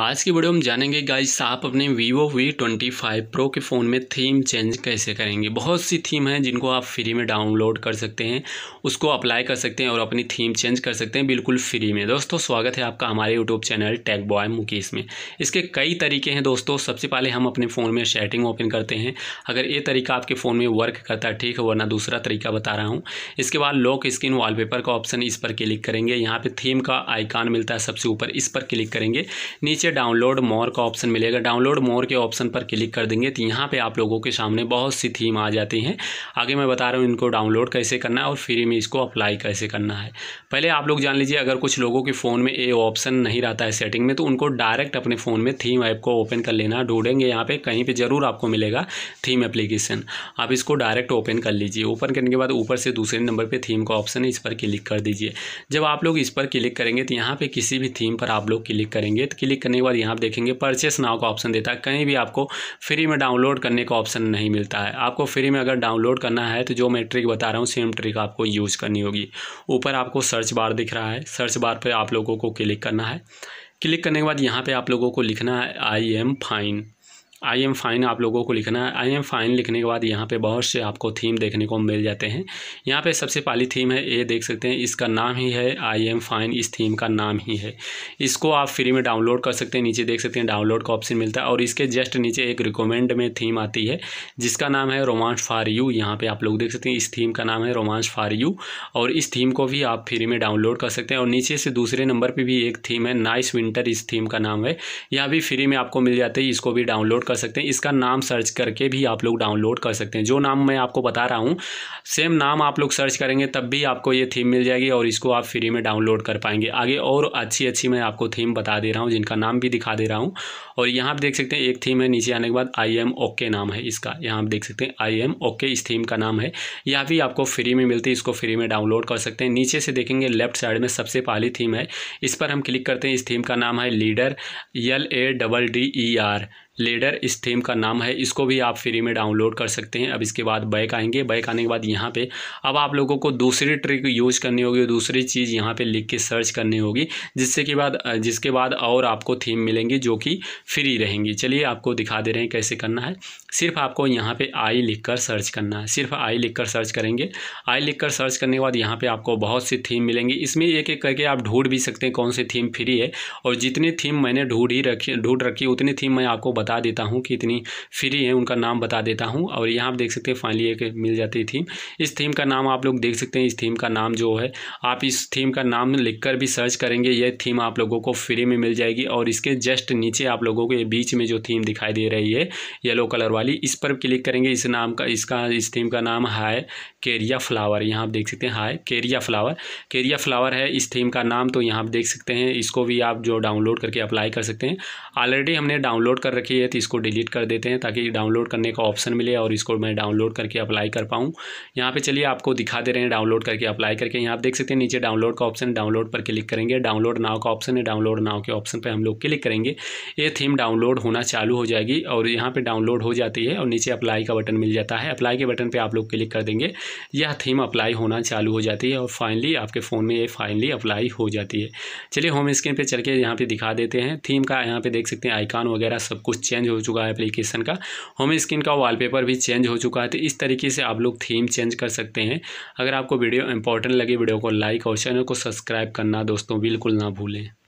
आज की वीडियो हम जानेंगे गाइस आप अपने Vivo V twenty five Pro के फ़ोन में थीम चेंज कैसे करेंगे बहुत सी थीम हैं जिनको आप फ्री में डाउनलोड कर सकते हैं उसको अप्लाई कर सकते हैं और अपनी थीम चेंज कर सकते हैं बिल्कुल फ्री में दोस्तों स्वागत है आपका हमारे YouTube channel tag boy Mukesh में इसके कई तरीके हैं दोस्तों सबसे पहले हम अपने फ़ोन में सेटिंग ओपन करते हैं अगर ये तरीका आपके फ़ोन में वर्क करता है ठीक है वरना दूसरा तरीका बता रहा हूँ इसके बाद लॉक स्क्रीन वाल का ऑप्शन इस पर क्लिक करेंगे यहाँ पर थीम का आइकान मिलता है सबसे ऊपर इस पर क्लिक करेंगे नीचे नीचे डाउनलोड मोर का ऑप्शन मिलेगा डाउनलोड मोर के ऑप्शन पर क्लिक कर देंगे तो यहाँ पे आप लोगों के सामने बहुत सी थीम आ जाती हैं आगे मैं बता रहा हूँ इनको डाउनलोड कैसे करना है और फ्री में इसको अप्लाई कैसे करना है पहले आप लोग जान लीजिए अगर कुछ लोगों के फ़ोन में ए ऑप्शन नहीं रहता है सेटिंग में तो उनको डायरेक्ट अपने फ़ोन में थीम ऐप को ओपन कर लेना ढूंढेंगे यहाँ पर कहीं पर ज़रूर आपको मिलेगा थीम एप्लीकेशन आप इसको डायरेक्ट ओपन कर लीजिए ओपन करने के बाद ऊपर से दूसरे नंबर पर थीम का ऑप्शन है इस पर क्लिक कर दीजिए जब आप लोग इस पर क्लिक करेंगे तो यहाँ पर किसी भी थीम पर आप लोग क्लिक करेंगे तो क्लिक करने के बाद यहाँ आप देखेंगे परचेस नाव का ऑप्शन देता है कहीं भी आपको फ्री में डाउनलोड करने का ऑप्शन नहीं मिलता है आपको फ्री में अगर डाउनलोड करना है तो जो मैं ट्रिक बता रहा हूँ सेम ट्रिक आपको यूज़ करनी होगी ऊपर आपको सर्च बार दिख रहा है सर्च बार पर आप लोगों को क्लिक करना है क्लिक करने के बाद यहाँ पर आप लोगों को लिखना है I am fine I am fine आप लोगों को लिखना है आई एम फ़ाइन लिखने के बाद यहाँ पे बहुत से आपको थीम देखने को मिल जाते हैं यहाँ पे सबसे पहली थीम है ये देख सकते हैं इसका नाम ही है आई एम फ़ाइन इस थीम का नाम ही है इसको आप फ्री में डाउनलोड कर सकते हैं नीचे देख सकते हैं डाउनलोड का ऑप्शन मिलता है और इसके जस्ट नीचे एक रिकोमेंड में थीम आती है जिसका नाम है रोमांस फार यू यहाँ पर आप लोग देख सकते हैं इस थीम का नाम है रोमांस फार यू और इस थीम को भी आप फ्री में डाउनलोड कर सकते हैं और नीचे से दूसरे नंबर पर भी एक थीम है नाइस विंटर इस थीम का नाम है यह भी फ्री में आपको मिल जाती है इसको भी डाउनलोड कर सकते हैं इसका नाम सर्च करके भी आप लोग डाउनलोड कर सकते हैं जो नाम मैं आपको बता रहा हूँ सेम नाम आप लोग सर्च करेंगे तब भी आपको ये थीम मिल जाएगी और इसको आप फ्री में डाउनलोड कर पाएंगे आगे और अच्छी अच्छी मैं आपको थीम बता दे रहा हूँ जिनका नाम भी दिखा दे रहा हूँ और यहाँ आप देख सकते हैं एक थीम है नीचे आने के बाद आई एम ओके नाम है इसका यहाँ आप देख सकते हैं आई एम ओके इस थीम का नाम है यह भी आपको फ्री में मिलती है इसको फ्री में डाउनलोड कर सकते हैं नीचे से देखेंगे लेफ्ट साइड में सबसे पहली थीम है इस पर हम क्लिक करते हैं इस थीम का नाम है leader L A double D E R ladder इस थीम का नाम है इसको भी आप फ्री में डाउनलोड कर सकते हैं अब इसके बाद बैक आएंगे बैक आने के बाद यहाँ पे अब आप लोगों को दूसरी ट्रिक यूज करनी होगी दूसरी चीज़ यहाँ पे लिख के सर्च करनी होगी जिससे के बाद जिसके बाद और आपको थीम मिलेंगी जो कि फ्री रहेंगी चलिए आपको दिखा दे रहे हैं कैसे करना है सिर्फ आपको यहाँ पर आई लिख कर सर्च करना है सिर्फ आई लिख कर सर्च करेंगे आई लिख कर सर्च करने के बाद यहाँ पर आपको बहुत सी थीम मिलेंगी इसमें एक एक करके आप ढूंढ भी सकते हैं कौन सी थीम फ्री है और जितनी थीम मैंने ढूंढ ही रखी ढूंढ रखी उतनी थीम मैं आपको बता देता हूँ कि इतनी फ्री है उनका नाम बता देता हूँ और यहाँ आप देख सकते हैं फाइनली एक मिल जाती है थीम इस थीम का नाम आप लोग देख सकते हैं इस थीम का नाम जो है आप इस थीम का नाम कर भी सर्च करेंगे यह थीम आप लोगों को फ्री में मिल जाएगी और इसके जस्ट नीचे आप लोगों को बीच में जो थीम दिखाई दे रही है येलो कलर वाली इस पर क्लिक करेंगे इस नाम का इसका इस थीम का नाम हाय केरिया फ्लावर यहाँ आप देख सकते हैं हाय केरिया फ्लावर केरिया फ्लावर है इस थीम का नाम तो यहाँ आप देख सकते हैं इसको भी आप जो डाउनलोड करके अप्लाई कर सकते हैं ऑलरेडी हमने डाउनलोड कर रखी रखी है तो इसको डिलीट कर देते हैं ताकि डाउनलोड करने का ऑप्शन मिले और इसको मैं डाउनलोड करके अप्लाई कर पाऊँ यहाँ पर चलिए आपको दिखा दे रहे हैं डाउनलोड करके अप्लाई करके यहाँ आप देख सकते हैं नीचे डाउनलोड का ऑप्शन डाउनलोड पर क्लिक करेंगे डाउनलोड नाव का ऑप्शन है डाउनलोड नाव के ऑप्शन पर हम लोग क्लिक करेंगे ये थीम डाउनलोड होना चालू हो जाएगी और यहाँ पर डाउनलोड हो जाती है और नीचे अप्लाई का बटन मिल जाता है अप्लाई के बटन पर आप लोग क्लिक कर देंगे यह थीम अप्लाई होना चालू हो जाती है और फाइनली आपके फ़ोन में ये फाइनली अप्लाई हो जाती है चलिए होम स्क्रीन पर चल के यहाँ पर दिखा देते हैं थीम का यहाँ पर देख सकते हैं आइकान वगैरह सब कुछ चेंज हो चुका है एप्लीकेशन का होम स्क्रीन का वॉलपेपर भी चेंज हो चुका है तो इस तरीके से आप लोग थीम चेंज कर सकते हैं अगर आपको वीडियो इंपॉर्टेंट लगे वीडियो को लाइक और चैनल को सब्सक्राइब करना दोस्तों बिल्कुल ना भूलें